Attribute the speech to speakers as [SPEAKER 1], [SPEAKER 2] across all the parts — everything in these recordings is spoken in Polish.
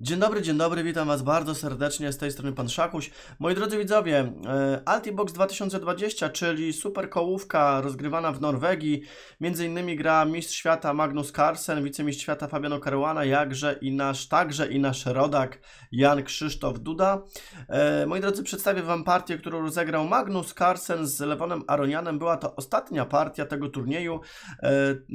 [SPEAKER 1] Dzień dobry, dzień dobry, witam Was bardzo serdecznie, z tej strony Pan Szakuś. Moi drodzy widzowie, e, Altibox 2020, czyli super kołówka rozgrywana w Norwegii, między innymi gra mistrz świata Magnus Carlsen, wicemistrz świata Fabiano Caruana, jakże i nasz, także i nasz rodak Jan Krzysztof Duda. E, moi drodzy, przedstawię Wam partię, którą rozegrał Magnus Carlsen z Lewonem Aronianem. Była to ostatnia partia tego turnieju.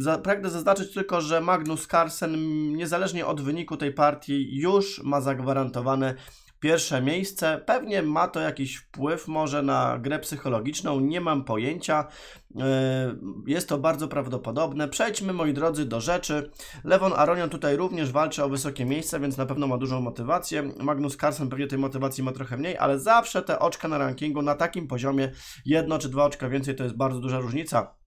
[SPEAKER 1] E, pragnę zaznaczyć tylko, że Magnus Carlsen, niezależnie od wyniku tej partii, już już ma zagwarantowane pierwsze miejsce. Pewnie ma to jakiś wpływ może na grę psychologiczną, nie mam pojęcia. E, jest to bardzo prawdopodobne. Przejdźmy, moi drodzy, do rzeczy. Lewon Aronian tutaj również walczy o wysokie miejsce, więc na pewno ma dużą motywację. Magnus Carlsen pewnie tej motywacji ma trochę mniej, ale zawsze te oczka na rankingu na takim poziomie, jedno czy dwa oczka więcej, to jest bardzo duża różnica.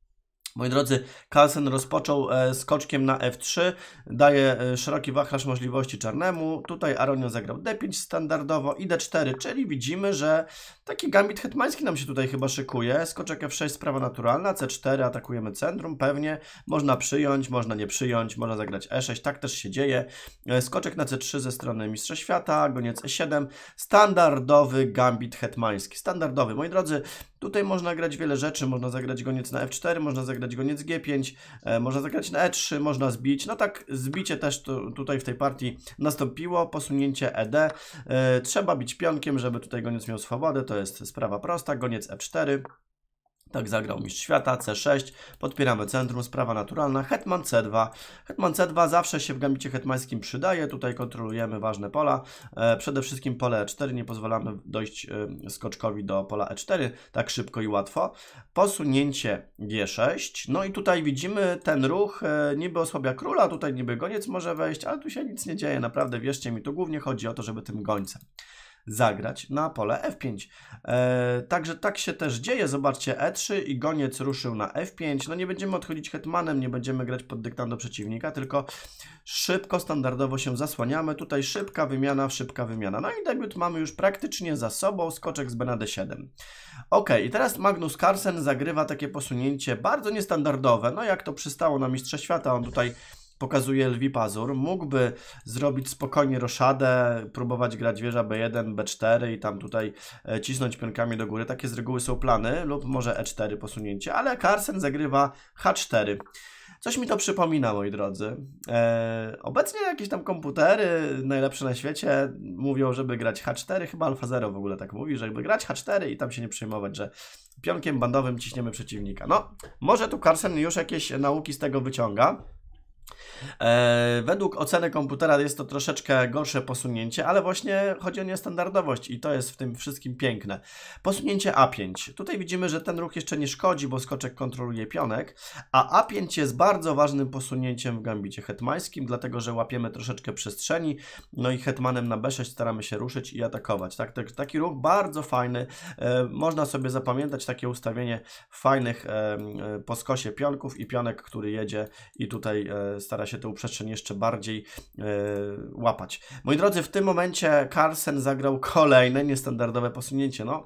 [SPEAKER 1] Moi drodzy, Carlsen rozpoczął skoczkiem e, na F3, daje e, szeroki wachlarz możliwości czarnemu. Tutaj Aronio zagrał D5 standardowo i D4, czyli widzimy, że taki gambit hetmański nam się tutaj chyba szykuje. Skoczek F6, sprawa naturalna, C4, atakujemy centrum, pewnie. Można przyjąć, można nie przyjąć, można zagrać E6, tak też się dzieje. E, skoczek na C3 ze strony Mistrza Świata, goniec E7, standardowy gambit hetmański. Standardowy, moi drodzy, Tutaj można grać wiele rzeczy, można zagrać goniec na f4, można zagrać goniec g5, e, można zagrać na e3, można zbić. No tak, zbicie też tu, tutaj w tej partii nastąpiło, posunięcie ed. E, trzeba bić pionkiem, żeby tutaj goniec miał swobodę, to jest sprawa prosta, goniec f4. Tak zagrał mistrz świata, C6, podpieramy centrum, sprawa naturalna, hetman C2. Hetman C2 zawsze się w gambicie hetmańskim przydaje, tutaj kontrolujemy ważne pola, e, przede wszystkim pole E4, nie pozwalamy dojść e, skoczkowi do pola E4 tak szybko i łatwo. Posunięcie G6, no i tutaj widzimy ten ruch, e, niby osłabia króla, tutaj niby goniec może wejść, ale tu się nic nie dzieje, naprawdę wierzcie mi, tu głównie chodzi o to, żeby tym gońcem zagrać na pole F5. E, także tak się też dzieje. Zobaczcie, E3 i goniec ruszył na F5. No nie będziemy odchodzić hetmanem, nie będziemy grać pod dyktando przeciwnika, tylko szybko, standardowo się zasłaniamy. Tutaj szybka wymiana, szybka wymiana. No i debiut mamy już praktycznie za sobą. Skoczek z Benadę 7. Ok, i teraz Magnus Carlsen zagrywa takie posunięcie bardzo niestandardowe. No jak to przystało na Mistrza Świata, on tutaj pokazuje lwi pazur, mógłby zrobić spokojnie roszadę, próbować grać wieża B1, B4 i tam tutaj e, cisnąć pionkami do góry. Takie z reguły są plany, lub może E4 posunięcie, ale Carsen zagrywa H4. Coś mi to przypomina, moi drodzy. E, obecnie jakieś tam komputery, najlepsze na świecie, mówią, żeby grać H4, chyba Alfa Zero w ogóle tak mówi, żeby grać H4 i tam się nie przejmować, że pionkiem bandowym ciśniemy przeciwnika. No, może tu Carsen już jakieś nauki z tego wyciąga. E, według oceny komputera jest to troszeczkę gorsze posunięcie, ale właśnie chodzi o niestandardowość i to jest w tym wszystkim piękne. Posunięcie A5. Tutaj widzimy, że ten ruch jeszcze nie szkodzi, bo skoczek kontroluje pionek, a A5 jest bardzo ważnym posunięciem w gambicie hetmańskim, dlatego że łapiemy troszeczkę przestrzeni, no i hetmanem na B6 staramy się ruszyć i atakować. Tak, tak taki ruch bardzo fajny. E, można sobie zapamiętać takie ustawienie fajnych e, po skosie pionków i pionek, który jedzie i tutaj stara się tę przestrzeń jeszcze bardziej e, łapać. Moi drodzy, w tym momencie Carlsen zagrał kolejne niestandardowe posunięcie. No,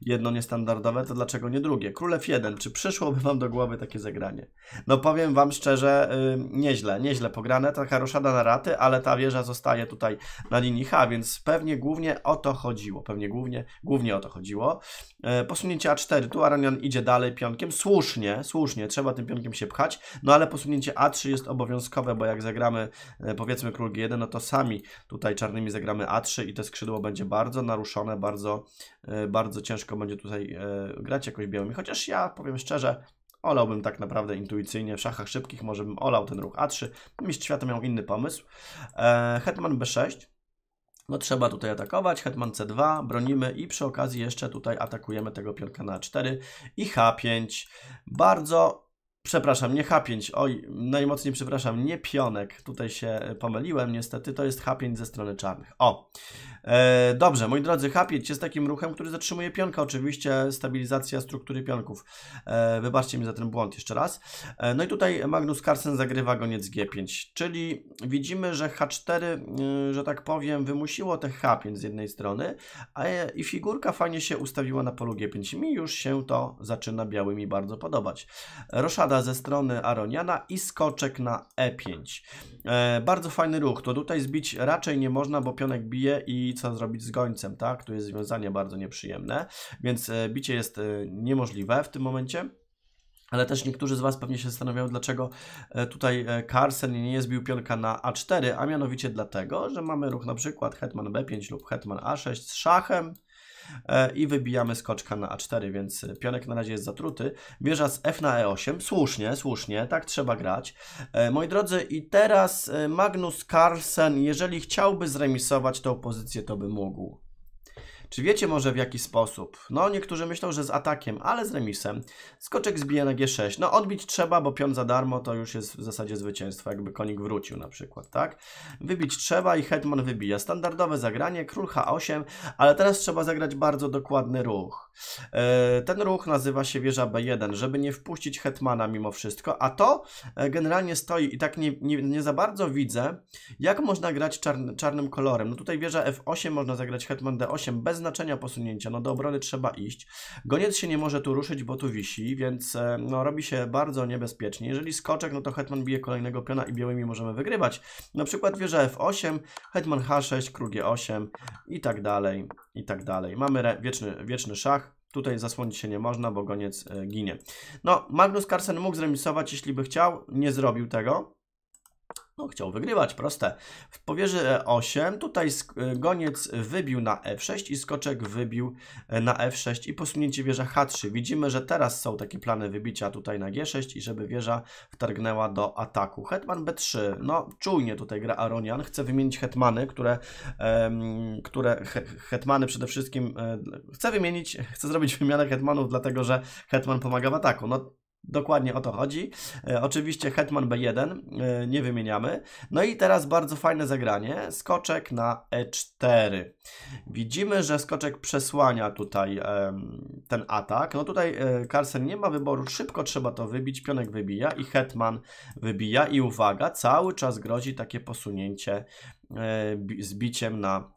[SPEAKER 1] jedno niestandardowe, to dlaczego nie drugie? Królew 1, czy przyszłoby Wam do głowy takie zagranie? No powiem Wam szczerze, y, nieźle, nieźle pograne, taka roszada na raty, ale ta wieża zostaje tutaj na linii H, więc pewnie głównie o to chodziło, pewnie głównie, głównie o to chodziło. E, posunięcie A4, tu Aronian idzie dalej pionkiem, słusznie, słusznie, trzeba tym pionkiem się pchać, no ale posunięcie A3 jest obowiązkowe obowiązkowe, bo jak zagramy e, powiedzmy król g1, no to sami tutaj czarnymi zagramy a3 i to skrzydło będzie bardzo naruszone, bardzo, e, bardzo ciężko będzie tutaj e, grać jakoś białymi. Chociaż ja powiem szczerze, olałbym tak naprawdę intuicyjnie w szachach szybkich, może bym olał ten ruch a3. Mistrz świata miał inny pomysł. Hetman b6. No trzeba tutaj atakować, hetman c2, bronimy i przy okazji jeszcze tutaj atakujemy tego pionka na 4 i h5. Bardzo Przepraszam, nie H5, oj, najmocniej przepraszam, nie pionek, tutaj się pomyliłem niestety, to jest H5 ze strony czarnych. O, E, dobrze, moi drodzy, hapieć jest takim ruchem, który zatrzymuje pionka, oczywiście stabilizacja struktury pionków. E, wybaczcie mi za ten błąd jeszcze raz. E, no i tutaj Magnus Carlsen zagrywa goniec G5, czyli widzimy, że H4, e, że tak powiem, wymusiło te H5 z jednej strony, a i figurka fajnie się ustawiła na polu G5. Mi już się to zaczyna białymi bardzo podobać. Roszada ze strony Aroniana i skoczek na E5. E, bardzo fajny ruch, to tutaj zbić raczej nie można, bo pionek bije i co zrobić z gońcem, tak? Tu jest związanie bardzo nieprzyjemne, więc e, bicie jest e, niemożliwe w tym momencie. Ale też niektórzy z Was pewnie się zastanawiają, dlaczego e, tutaj Carlsen nie zbił pionka na A4, a mianowicie dlatego, że mamy ruch na przykład hetman B5 lub hetman A6 z szachem, E, i wybijamy skoczka na A4, więc pionek na razie jest zatruty. Bierze z F na E8, słusznie, słusznie, tak trzeba grać. E, moi drodzy, i teraz e, Magnus Carlsen, jeżeli chciałby zremisować tą pozycję, to by mógł. Czy wiecie może w jaki sposób? No, niektórzy myślą, że z atakiem, ale z remisem. Skoczek zbija na G6. No, odbić trzeba, bo pion za darmo to już jest w zasadzie zwycięstwo, jakby konik wrócił na przykład, tak? Wybić trzeba i hetman wybija. Standardowe zagranie, król H8, ale teraz trzeba zagrać bardzo dokładny ruch. E, ten ruch nazywa się wieża B1, żeby nie wpuścić hetmana mimo wszystko, a to e, generalnie stoi i tak nie, nie, nie za bardzo widzę, jak można grać czarny, czarnym kolorem. No tutaj wieża F8 można zagrać hetman D8 bez znaczenia posunięcia, no do obrony trzeba iść. Goniec się nie może tu ruszyć, bo tu wisi, więc e, no, robi się bardzo niebezpiecznie. Jeżeli skoczek, no to hetman bije kolejnego piona i białymi możemy wygrywać. Na przykład wieża f8, hetman h6, król g8 i tak dalej, i tak dalej. Mamy wieczny, wieczny szach. Tutaj zasłonić się nie można, bo goniec e, ginie. No, Magnus Carlsen mógł zremisować, jeśli by chciał. Nie zrobił tego. No, chciał wygrywać, proste. W powierzy E8, tutaj goniec wybił na F6 i skoczek wybił e, na F6 i posunięcie wieża H3. Widzimy, że teraz są takie plany wybicia tutaj na G6 i żeby wieża wtargnęła do ataku. Hetman B3, no czujnie tutaj gra Aronian, chce wymienić hetmany, które, um, które he, hetmany przede wszystkim, um, chce wymienić, chce zrobić wymianę hetmanów, dlatego że hetman pomaga w ataku. No Dokładnie o to chodzi. E, oczywiście Hetman B1 e, nie wymieniamy. No i teraz bardzo fajne zagranie. Skoczek na E4. Widzimy, że skoczek przesłania tutaj e, ten atak. No tutaj e, Carlsen nie ma wyboru. Szybko trzeba to wybić. Pionek wybija i Hetman wybija. I uwaga, cały czas grozi takie posunięcie e, z biciem na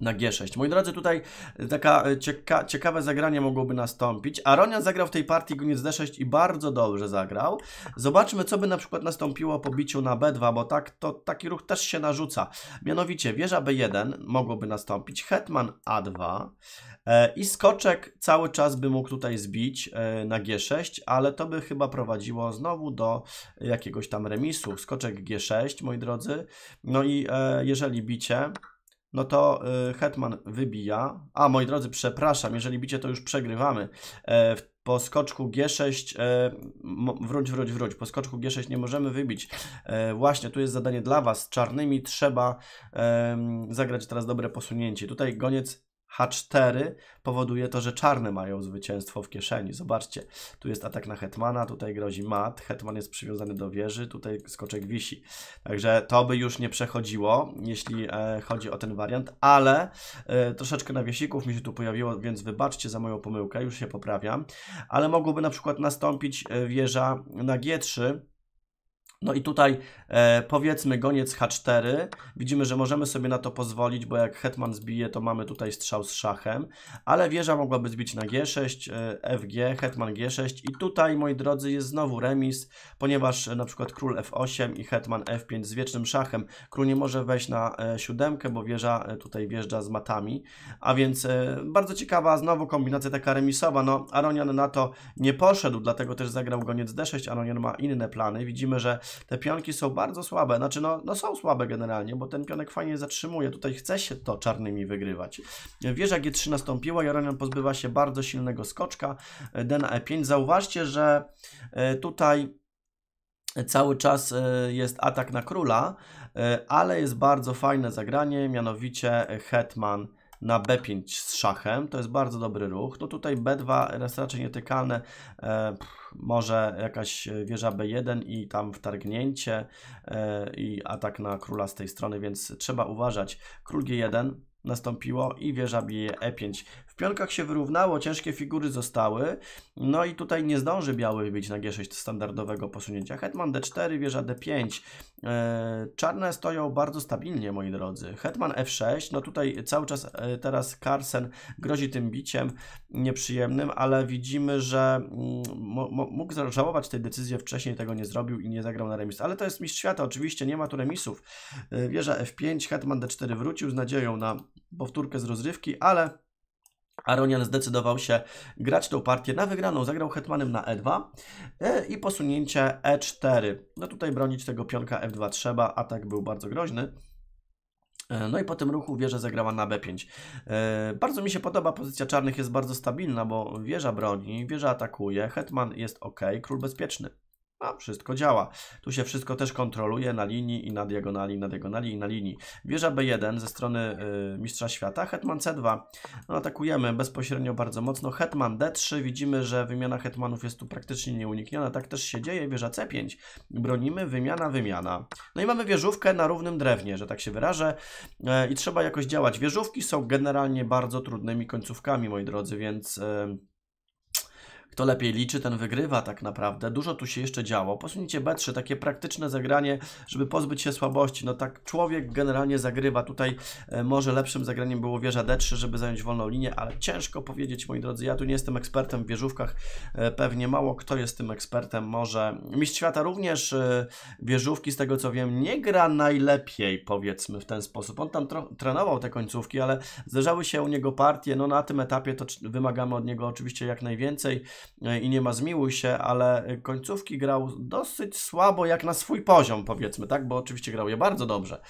[SPEAKER 1] na G6. Moi drodzy, tutaj e, taka e, cieka ciekawe zagranie mogłoby nastąpić. Aronian zagrał w tej partii goniec D6 i bardzo dobrze zagrał. Zobaczmy, co by na przykład nastąpiło po biciu na B2, bo tak, to taki ruch też się narzuca. Mianowicie wieża B1 mogłoby nastąpić, hetman A2 e, i skoczek cały czas by mógł tutaj zbić e, na G6, ale to by chyba prowadziło znowu do jakiegoś tam remisu. Skoczek G6, moi drodzy. No i e, jeżeli bicie no to y, Hetman wybija. A, moi drodzy, przepraszam, jeżeli bicie, to już przegrywamy. E, po skoczku G6, e, wróć, wróć, wróć, po skoczku G6 nie możemy wybić. E, właśnie, tu jest zadanie dla Was. Czarnymi trzeba zagrać teraz dobre posunięcie. Tutaj goniec H4 powoduje to, że czarne mają zwycięstwo w kieszeni. Zobaczcie, tu jest atak na Hetmana, tutaj grozi mat, Hetman jest przywiązany do wieży, tutaj skoczek wisi. Także to by już nie przechodziło, jeśli e, chodzi o ten wariant, ale e, troszeczkę nawiesików mi się tu pojawiło, więc wybaczcie za moją pomyłkę, już się poprawiam. Ale mogłoby na przykład nastąpić e, wieża na G3, no i tutaj e, powiedzmy goniec H4. Widzimy, że możemy sobie na to pozwolić, bo jak hetman zbije, to mamy tutaj strzał z szachem, ale wieża mogłaby zbić na G6, e, FG, hetman G6 i tutaj, moi drodzy, jest znowu remis, ponieważ e, na przykład król F8 i hetman F5 z wiecznym szachem. Król nie może wejść na e, siódemkę, bo wieża e, tutaj wjeżdża z matami, a więc e, bardzo ciekawa znowu kombinacja taka remisowa. No, Aronian na to nie poszedł, dlatego też zagrał goniec D6, Aronian ma inne plany. Widzimy, że te pionki są bardzo słabe, znaczy no, no są słabe generalnie, bo ten pionek fajnie zatrzymuje, tutaj chce się to czarnymi wygrywać. Wieża G3 nastąpiła, Jaronian pozbywa się bardzo silnego skoczka, e, D na E5. Zauważcie, że e, tutaj cały czas e, jest atak na króla, ale jest bardzo fajne zagranie, mianowicie hetman na B5 z szachem, to jest bardzo dobry ruch. No tutaj B2 jest raczej nietykalne, e, może jakaś e, wieża B1 i tam wtargnięcie e, i atak na króla z tej strony, więc trzeba uważać. Król G1 nastąpiło i wieża bije E5 pionkach się wyrównało, ciężkie figury zostały. No i tutaj nie zdąży biały mieć na G6 standardowego posunięcia. Hetman D4, wieża D5. E, czarne stoją bardzo stabilnie, moi drodzy. Hetman F6, no tutaj cały czas e, teraz Carsen grozi tym biciem nieprzyjemnym, ale widzimy, że mm, mógł żałować tej decyzji, wcześniej tego nie zrobił i nie zagrał na remis. Ale to jest mistrz świata, oczywiście, nie ma tu remisów. E, wieża F5, Hetman D4 wrócił z nadzieją na powtórkę z rozrywki, ale Aronian zdecydował się grać tą partię na wygraną, zagrał hetmanem na e2 e, i posunięcie e4. No tutaj bronić tego pionka f2 trzeba, atak był bardzo groźny. E, no i po tym ruchu wieża zagrała na b5. E, bardzo mi się podoba, pozycja czarnych jest bardzo stabilna, bo wieża broni, wieża atakuje, hetman jest ok, król bezpieczny. A wszystko działa. Tu się wszystko też kontroluje na linii i na diagonali, na diagonali i na linii. Wieża B1 ze strony y, Mistrza Świata. Hetman C2. No, atakujemy bezpośrednio bardzo mocno. Hetman D3. Widzimy, że wymiana hetmanów jest tu praktycznie nieunikniona. Tak też się dzieje. Wieża C5. Bronimy. Wymiana, wymiana. No i mamy wieżówkę na równym drewnie, że tak się wyrażę. E, I trzeba jakoś działać. Wieżówki są generalnie bardzo trudnymi końcówkami, moi drodzy, więc... Y, kto lepiej liczy, ten wygrywa tak naprawdę. Dużo tu się jeszcze działo. Posunięcie B3, takie praktyczne zagranie, żeby pozbyć się słabości. No tak człowiek generalnie zagrywa. Tutaj e, może lepszym zagraniem było wieża D3, żeby zająć wolną linię, ale ciężko powiedzieć, moi drodzy. Ja tu nie jestem ekspertem w wieżówkach. E, pewnie mało kto jest tym ekspertem. Może mistrz świata również e, wieżówki, z tego co wiem, nie gra najlepiej, powiedzmy w ten sposób. On tam trenował te końcówki, ale zdarzały się u niego partie. No na tym etapie to wymagamy od niego oczywiście jak najwięcej. E, i nie ma zmiłuj się, ale e, końcówki grał dosyć słabo jak na swój poziom, powiedzmy, tak? Bo oczywiście grał je bardzo dobrze,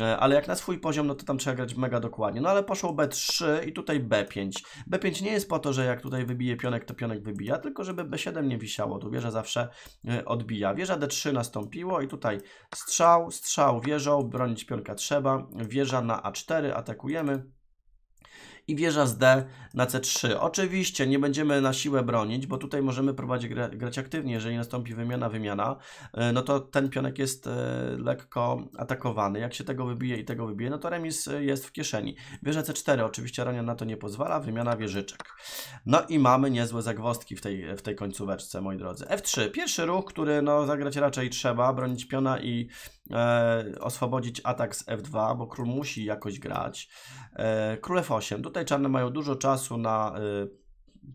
[SPEAKER 1] e, ale jak na swój poziom, no to tam trzeba grać mega dokładnie. No ale poszło B3 i tutaj B5. B5 nie jest po to, że jak tutaj wybije pionek, to pionek wybija, tylko żeby B7 nie wisiało. Tu wieża zawsze odbija. Wieża D3 nastąpiło i tutaj strzał, strzał wieżą, bronić pionka trzeba. Wieża na A4, atakujemy i wieża z D na C3. Oczywiście nie będziemy na siłę bronić, bo tutaj możemy prowadzić grać aktywnie, jeżeli nastąpi wymiana, wymiana, e, no to ten pionek jest e, lekko atakowany. Jak się tego wybije i tego wybije, no to remis e, jest w kieszeni. Wieża C4, oczywiście rania na to nie pozwala, wymiana wieżyczek. No i mamy niezłe zagwozdki w tej, w tej końcóweczce, moi drodzy. F3, pierwszy ruch, który no, zagrać raczej trzeba, bronić piona i e, oswobodzić atak z F2, bo król musi jakoś grać. E, król F8, tutaj Tutaj czarne mają dużo czasu na y,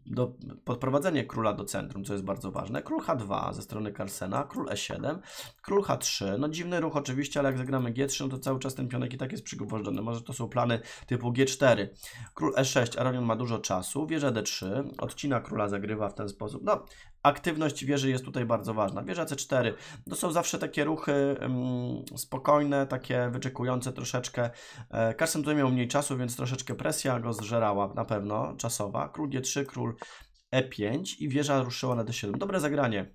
[SPEAKER 1] do, podprowadzenie króla do centrum, co jest bardzo ważne. Król H2 ze strony Carlsena, król E7, król H3. No dziwny ruch oczywiście, ale jak zagramy G3, no to cały czas ten pionek i tak jest przygwożdżony. Może to są plany typu G4. Król E6, Aronion ma dużo czasu, wieża D3, odcina króla, zagrywa w ten sposób. No, aktywność wieży jest tutaj bardzo ważna. Wieża C4 to są zawsze takie ruchy spokojne, takie wyczekujące troszeczkę. E, Karsen tutaj miał mniej czasu, więc troszeczkę presja go zżerała na pewno czasowa. Król G3, król E5 i wieża ruszyła na D7. Dobre zagranie.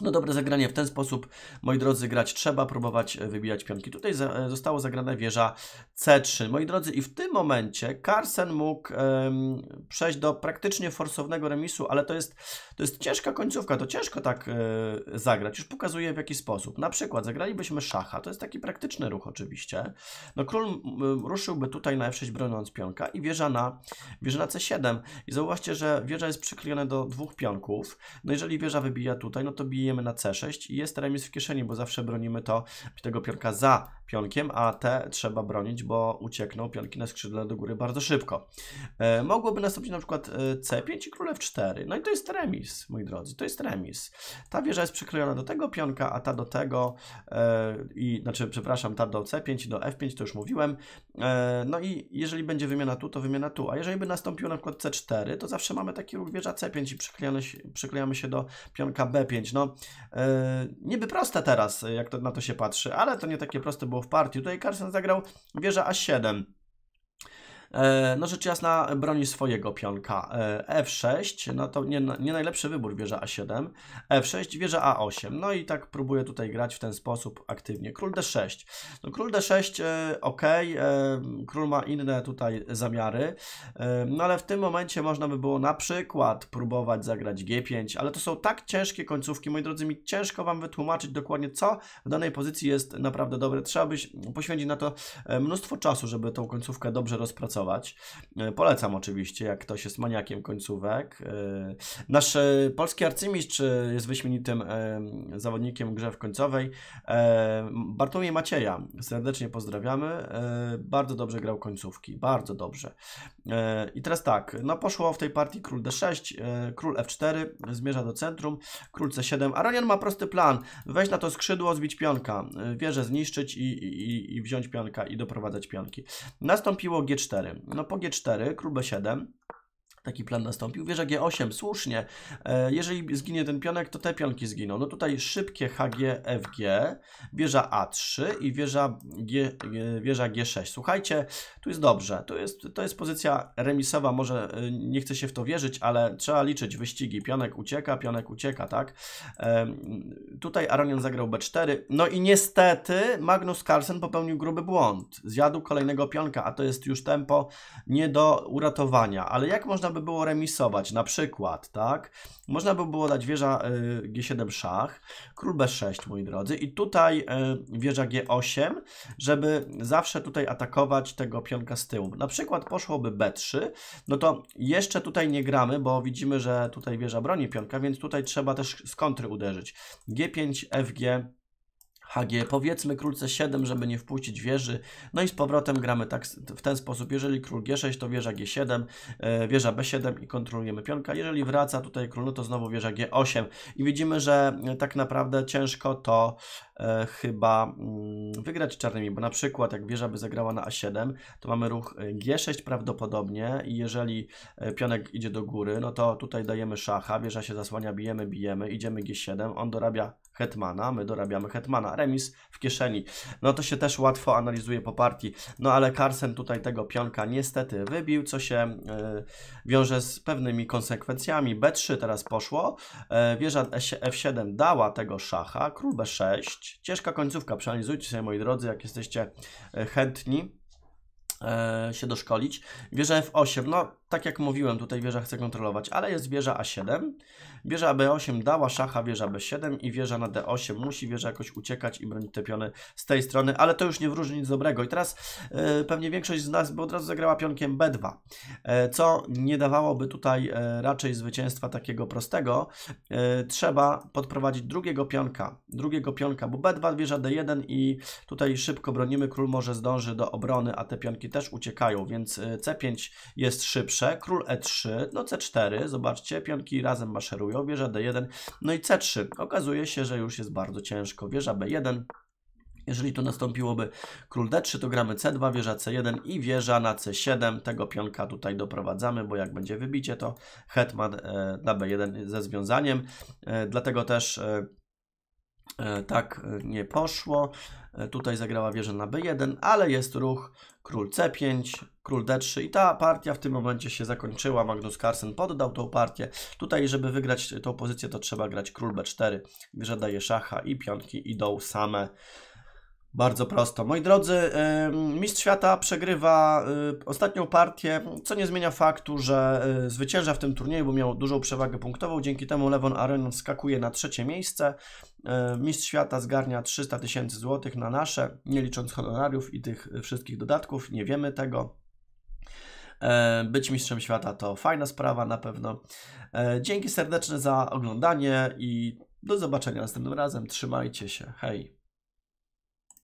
[SPEAKER 1] No dobre zagranie w ten sposób, moi drodzy, grać trzeba, próbować e, wybijać pionki. Tutaj za, e, zostało zagrane wieża C3. Moi drodzy, i w tym momencie Carson mógł um, przejść do praktycznie forsownego remisu, ale to jest, to jest ciężka końcówka, to ciężko tak e, zagrać. Już pokazuję w jaki sposób. Na przykład zagralibyśmy szacha, to jest taki praktyczny ruch oczywiście. No król ruszyłby tutaj na F6 broniąc pionka i wieża na, wieża na C7. I zauważcie, że wieża jest przyklejona do dwóch pionków. No jeżeli wieża wybija tutaj, no to bije atakujemy na C6 i jest remis w kieszeni, bo zawsze bronimy to, tego pionka za pionkiem, a te trzeba bronić, bo uciekną pionki na skrzydle do góry bardzo szybko. E, mogłoby nastąpić na przykład e, C5 i królew 4. No i to jest remis, moi drodzy, to jest remis. Ta wieża jest przyklejona do tego pionka, a ta do tego, e, i znaczy, przepraszam, ta do C5 i do F5, to już mówiłem. E, no i jeżeli będzie wymiana tu, to wymiana tu, a jeżeli by nastąpiło na przykład C4, to zawsze mamy taki ruch wieża C5 i przyklejamy się, do pionka B5. No, e, niby proste teraz, jak to, na to się patrzy, ale to nie takie proste bo w partii. Tutaj Carson zagrał wieża A7. E, no rzecz jasna broni swojego pionka. E, F6, no to nie, nie najlepszy wybór wieża A7. F6, wieża A8. No i tak próbuję tutaj grać w ten sposób aktywnie. Król D6. No król D6, e, ok, król ma inne tutaj zamiary, no ale w tym momencie można by było na przykład próbować zagrać G5, ale to są tak ciężkie końcówki, moi drodzy, mi ciężko Wam wytłumaczyć dokładnie, co w danej pozycji jest naprawdę dobre. Trzeba byś poświęcić na to mnóstwo czasu, żeby tą końcówkę dobrze rozpracować zainteresować. E, polecam oczywiście, jak ktoś jest maniakiem końcówek. E, nasz e, polski arcymistrz jest wyśmienitym zawodnikiem grze w końcowej. Bartłomiej Macieja, serdecznie pozdrawiamy. Bardzo dobrze grał końcówki, bardzo dobrze. I teraz tak, no poszło w tej partii król d6, król f4, zmierza do centrum, król c7. Aronian ma prosty plan, weź na to skrzydło, zbić pionka, wieżę zniszczyć i, i, i wziąć pionka i doprowadzać pionki. Nastąpiło g4. 4. No po G4, król B7, Taki plan nastąpił. Wieża G8, słusznie. E, jeżeli zginie ten pionek, to te pionki zginą. No tutaj szybkie HG, FG, wieża A3 i wieża, G, wieża G6. Słuchajcie, tu jest dobrze. Tu jest, to jest pozycja remisowa, może e, nie chcę się w to wierzyć, ale trzeba liczyć wyścigi. Pionek ucieka, pionek ucieka, tak? E, tutaj Aronian zagrał B4. No i niestety Magnus Carlsen popełnił gruby błąd. Zjadł kolejnego pionka, a to jest już tempo nie do uratowania. Ale jak można by było remisować, na przykład, tak? Można by było dać wieża y, G7 szach, król B6, moi drodzy, i tutaj y, wieża G8, żeby zawsze tutaj atakować tego pionka z tyłu. Na przykład poszłoby B3, no to jeszcze tutaj nie gramy, bo widzimy, że tutaj wieża broni pionka, więc tutaj trzeba też z kontry uderzyć. G5, FG, HG, powiedzmy król C7, żeby nie wpuścić wieży, no i z powrotem gramy tak w ten sposób, jeżeli król G6 to wieża G7, e, wieża B7 i kontrolujemy pionka, jeżeli wraca tutaj król, no to znowu wieża G8 i widzimy, że e, tak naprawdę ciężko to e, chyba mm, wygrać czarnymi, bo na przykład jak wieża by zagrała na A7, to mamy ruch G6 prawdopodobnie i jeżeli pionek idzie do góry, no to tutaj dajemy szacha, wieża się zasłania, bijemy, bijemy, idziemy G7, on dorabia hetmana, my dorabiamy hetmana, remis w kieszeni. No to się też łatwo analizuje po partii. No ale Carson tutaj tego pionka niestety wybił, co się e, wiąże z pewnymi konsekwencjami. B3 teraz poszło, yy, wieża F7 dała tego szacha, król B6. Ciężka końcówka, przeanalizujcie sobie moi drodzy, jak jesteście e, chętni. E, się doszkolić. Wieża F8, no tak jak mówiłem, tutaj wieża chce kontrolować, ale jest wieża A7. Wieża B8 dała szacha, wieża B7 i wieża na D8. Musi wieża jakoś uciekać i bronić te piony z tej strony, ale to już nie wróży nic dobrego. I teraz e, pewnie większość z nas by od razu zagrała pionkiem B2, e, co nie dawałoby tutaj raczej zwycięstwa takiego prostego. trzeba podprowadzić drugiego pionka, drugiego pionka, bo B2, wieża D1 i tutaj szybko bronimy, król może zdąży do obrony, a te pionki też uciekają, więc e, C5 jest szybsze, król E3, no C4, zobaczcie, pionki razem maszerują, wieża D1, no i C3. Okazuje się, że już jest bardzo ciężko. Wieża B1, jeżeli to nastąpiłoby król d3, to gramy c2, wieża c1 i wieża na c7. Tego pionka tutaj doprowadzamy, bo jak będzie wybicie, to hetman e, na b1 ze związaniem. E, dlatego też tak nie poszło. Tutaj zagrała wieża na b1, ale jest ruch król C5, król D3 i ta partia w tym momencie się zakończyła. Magnus Carlsen poddał tą partię. Tutaj, żeby wygrać tą pozycję, to trzeba grać król B4, że daje szacha i pionki idą same bardzo prosto. Moi drodzy, mistrz świata przegrywa y, ostatnią partię, co nie zmienia faktu, że y, zwycięża w tym turnieju, bo miał dużą przewagę punktową. Dzięki temu Lewon Arenon skakuje na trzecie miejsce. E, mistrz świata zgarnia 300 tysięcy złotych na nasze, nie licząc honorariów i tych wszystkich dodatków. Nie wiemy tego. E, być mistrzem świata to fajna sprawa na pewno. E, dzięki serdeczne za oglądanie i do zobaczenia następnym razem. Trzymajcie się. Hej.